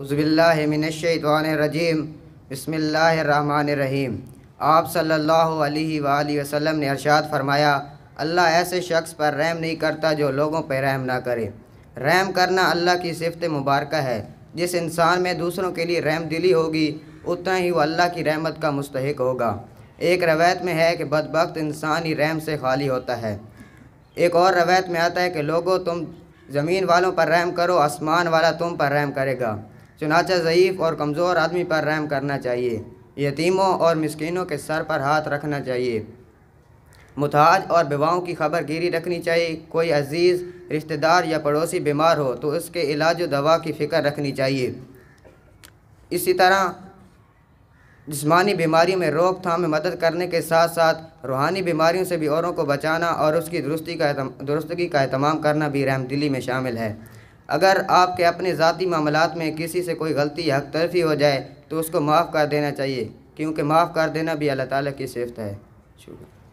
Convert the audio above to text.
उज़बिल्लाशवानरजीम बसमीम आप सल्ला वसम ने अरशाद फरमाया अल्लाह ऐसे शख्स पर रहम नहीं करता जो लोगों पर रहम ना करे रहम करना अल्लाह की सिफत मुबारक है जिस इंसान में दूसरों के लिए रहम दिली होगी उतना ही वह अल्लाह की रहमत का मुस्तक होगा एक रवायत में है कि बदबक इंसान ही रहम से खाली होता है एक और रवायत में आता है कि लोगों तुम ज़मीन वालों पर रहम करो आसमान वाला तुम पर रहम करेगा चुनाचा ज़यीफ़ और कमज़ोर आदमी पर रहम करना चाहिए यतीमों और मस्किनों के सर पर हाथ रखना चाहिए मुताज और बेवाओं की खबर गिरी रखनी चाहिए कोई अजीज़ रिश्तेदार या पड़ोसी बीमार हो तो उसके इलाज और दवा की फ़िक्र रखनी चाहिए इसी तरह जिसमानी बीमारी में रोकथाम में मदद करने के साथ साथ रूहानी बीमारियों से भी औरों को बचाना और उसकी दुरुस्ती का दुरुस्तगी का अहतमाम करना भी रहमदिली में शामिल है अगर आपके अपने ज़ाती मामला में किसी से कोई गलती या हक तरफी हो जाए तो उसको माफ़ कर देना चाहिए क्योंकि माफ़ कर देना भी अल्लाह ताला की सिफत है शुक्रिया